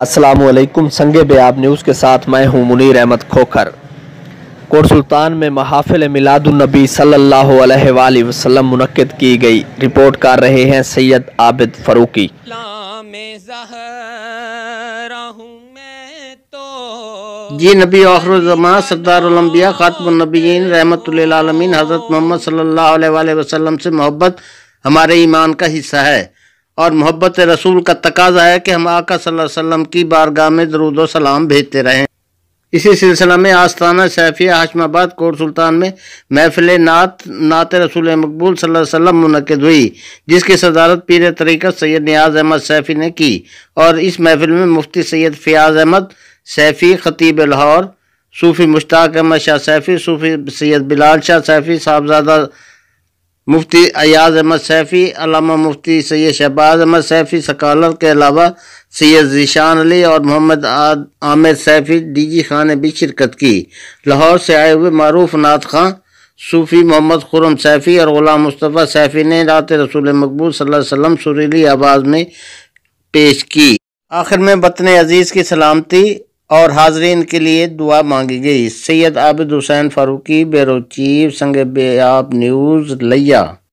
असलम संग बेआब न्यूज़ के साथ मैं हूं मुनीर अहमद खोखर कोट सुल्तान में महाफिल मिलादुलनबी सल्ला वसलम मनक़द की गई रिपोर्ट कर रहे हैं सैयद आबिद फरूकी तो। जी नबी आखरजमा सरदारम्बिया ख़ातमनबीन रहमतमीन हज़रत मोहम्मद सल्ला वसलम से मोहब्बत हमारे ईमान का हिस्सा है और मोहब्बत रसूल का तकाजा है कि हम आका वसल्लम की बारगाह में दरुद सलाम भेजते रहें इसी सिलसिला में आस्थाना सैफिया हाशमाबाद कोट सुल्तान में महफिल नात नात रसूल मकबूल वसल्लम मुनद हुई जिसकी सदारत पीर तरीक़त सैयद नियाज अहमद सैफ़ी ने की और इस महफिल में मुफ्ती सैयद फ़ियाज़ अहमद सैफ़ी ख़तीब लाहौर सूफ़ी मुश्ताक अहमद शाह सैफ़ी सूफ़ी सैयद बिलाल शाह सैफ़ी साहबजादा मुफ्ती अयाज अहमद सैफ़ी अलामा मुफ्ती सैद शहबाज अहमद सैफ़ी सकालत के अलावा सैयद जीशान अली और मोहम्मद आमिर सैफ़ी डी जी खान ने भी शिरकत की लाहौर से आए हुए मरूफ नाथ खां सूफ़ी मोहम्मद खुरम सैफ़ी और ग़ुलाम मुस्तफ़ा सैफ़ी ने रात रसूल मकबूल वसल्लम सुरीली आवाज़ में पेश की आखिर में बतन अज़ीज़ की सलामती और हाजरीन के लिए दुआ मांगी गई सैयद आबिद हुसैन फारूकी बेरो चीफ संग बेआब न्यूज़ लिया